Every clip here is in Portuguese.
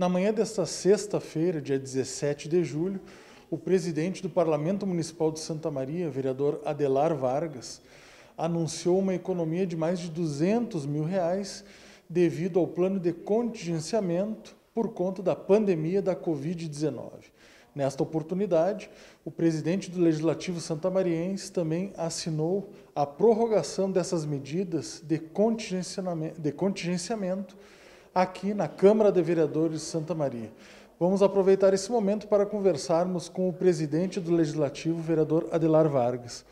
Na manhã desta sexta-feira, dia 17 de julho, o presidente do Parlamento Municipal de Santa Maria, vereador Adelar Vargas, anunciou uma economia de mais de 200 mil reais devido ao plano de contingenciamento por conta da pandemia da Covid-19. Nesta oportunidade, o presidente do Legislativo santamariense também assinou a prorrogação dessas medidas de contingenciamento, de contingenciamento aqui na Câmara de Vereadores de Santa Maria. Vamos aproveitar esse momento para conversarmos com o presidente do Legislativo, vereador Adelar Vargas.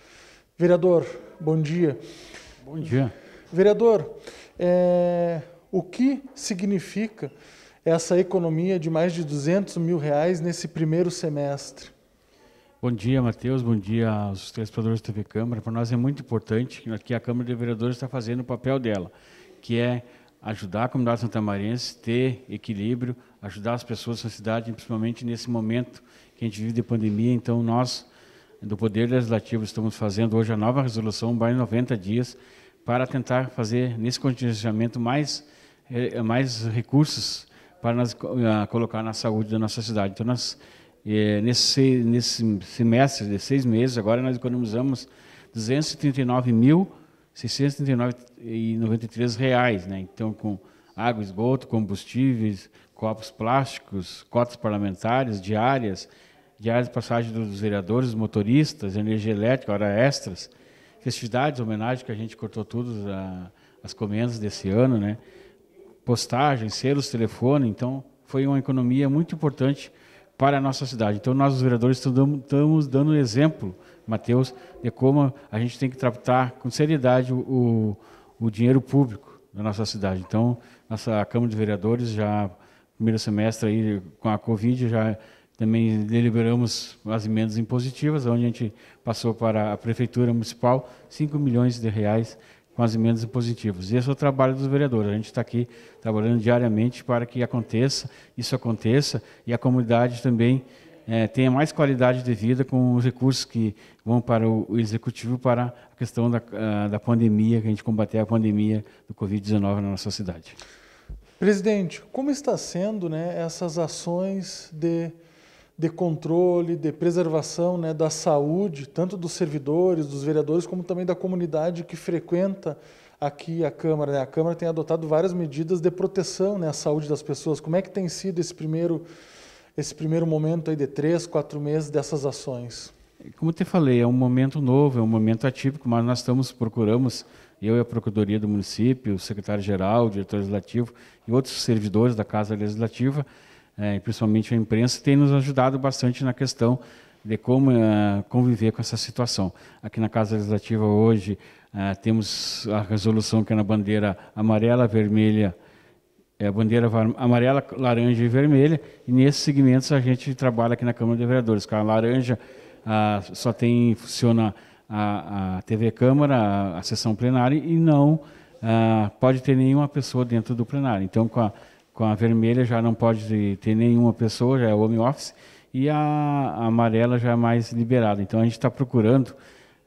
Vereador, bom dia. Bom dia. Vereador, é, o que significa essa economia de mais de 200 mil reais nesse primeiro semestre? Bom dia, Matheus. Bom dia aos telespectadores da TV Câmara. Para nós é muito importante que a Câmara de Vereadores está fazendo o papel dela, que é ajudar a comunidade santamarense a ter equilíbrio, ajudar as pessoas da cidade, principalmente nesse momento que a gente vive de pandemia. Então, nós, do Poder Legislativo, estamos fazendo hoje a nova resolução, mais 90 dias, para tentar fazer nesse contingenciamento mais, eh, mais recursos para nós eh, colocar na saúde da nossa cidade. Então, nós, eh, nesse, nesse semestre de seis meses, agora nós economizamos 239 mil 639,93 reais, né? Então, com água, esgoto, combustíveis, copos plásticos, cotas parlamentares, diárias, diárias de passagem dos vereadores, motoristas, energia elétrica, hora extras, festividades, homenagem que a gente cortou tudo a, as comendas desse ano, né? Postagem, selos, telefone, então foi uma economia muito importante para a nossa cidade. Então, nós, os vereadores, estamos dando exemplo, Mateus, de como a gente tem que tratar com seriedade o, o dinheiro público da nossa cidade. Então, nossa Câmara de Vereadores já, primeiro semestre aí, com a Covid, já também deliberamos as emendas impositivas, onde a gente passou para a Prefeitura Municipal 5 milhões de reais com as emendas impositivas. E esse é o trabalho dos vereadores. A gente está aqui trabalhando diariamente para que aconteça, isso aconteça, e a comunidade também é, tenha mais qualidade de vida com os recursos que vão para o executivo para a questão da, ah, da pandemia, que a gente combater a pandemia do Covid-19 na nossa cidade. Presidente, como está sendo né, essas ações de de controle, de preservação né, da saúde, tanto dos servidores, dos vereadores, como também da comunidade que frequenta aqui a Câmara. Né? A Câmara tem adotado várias medidas de proteção né, à saúde das pessoas. Como é que tem sido esse primeiro, esse primeiro momento aí de três, quatro meses dessas ações? Como eu te falei, é um momento novo, é um momento atípico, mas nós estamos procuramos, eu e a Procuradoria do município, o secretário-geral, o diretor legislativo e outros servidores da Casa Legislativa, é, e principalmente a imprensa, tem nos ajudado bastante na questão de como é, conviver com essa situação. Aqui na Casa Legislativa hoje é, temos a resolução que é na bandeira amarela, vermelha, é a bandeira amarela, laranja e vermelha, e nesses segmentos a gente trabalha aqui na Câmara de Vereadores. Com a laranja só tem, funciona a, a, TV Câmara, a, a sessão plenária, e não é, pode ter nenhuma pessoa dentro do plenário. Então, com a com a vermelha já não pode ter nenhuma pessoa, já é home office, e a, a amarela já é mais liberada. Então a gente está procurando,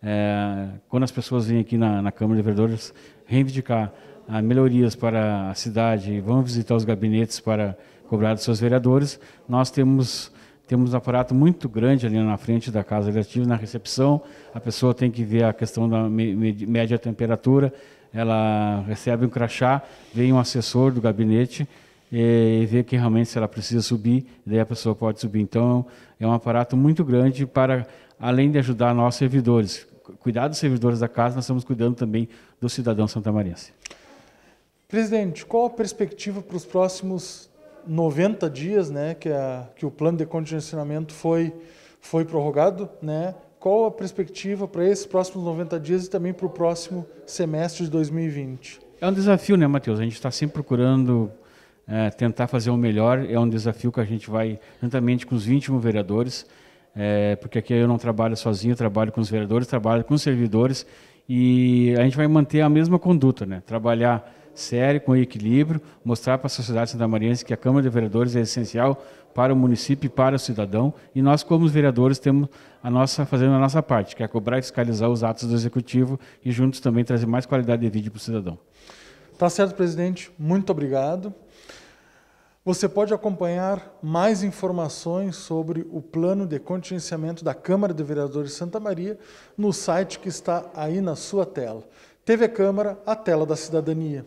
é, quando as pessoas vêm aqui na, na Câmara de Vereadores, reivindicar ah, melhorias para a cidade, vão visitar os gabinetes para cobrar dos seus vereadores. Nós temos temos um aparato muito grande ali na frente da casa legislativa, na recepção, a pessoa tem que ver a questão da média temperatura, ela recebe um crachá, vem um assessor do gabinete, e ver que realmente se ela precisa subir, daí a pessoa pode subir. Então, é um aparato muito grande para, além de ajudar nossos servidores, cuidar dos servidores da casa, nós estamos cuidando também do cidadão santamarense. Presidente, qual a perspectiva para os próximos 90 dias, né, que, a, que o plano de contingenciamento foi, foi prorrogado, né? Qual a perspectiva para esses próximos 90 dias e também para o próximo semestre de 2020? É um desafio, né, Matheus? A gente está sempre procurando é, tentar fazer o melhor é um desafio que a gente vai, juntamente com os 21 vereadores, é, porque aqui eu não trabalho sozinho, trabalho com os vereadores, trabalho com os servidores, e a gente vai manter a mesma conduta, né? trabalhar sério, com equilíbrio, mostrar para a sociedade santamariense que a Câmara de Vereadores é essencial para o município e para o cidadão, e nós, como vereadores, temos a nossa, fazendo a nossa parte, que é cobrar e fiscalizar os atos do Executivo e juntos também trazer mais qualidade de vida para o cidadão. Tá certo, presidente. Muito obrigado. Você pode acompanhar mais informações sobre o plano de contingenciamento da Câmara de Vereadores de Santa Maria no site que está aí na sua tela. TV Câmara, a tela da cidadania.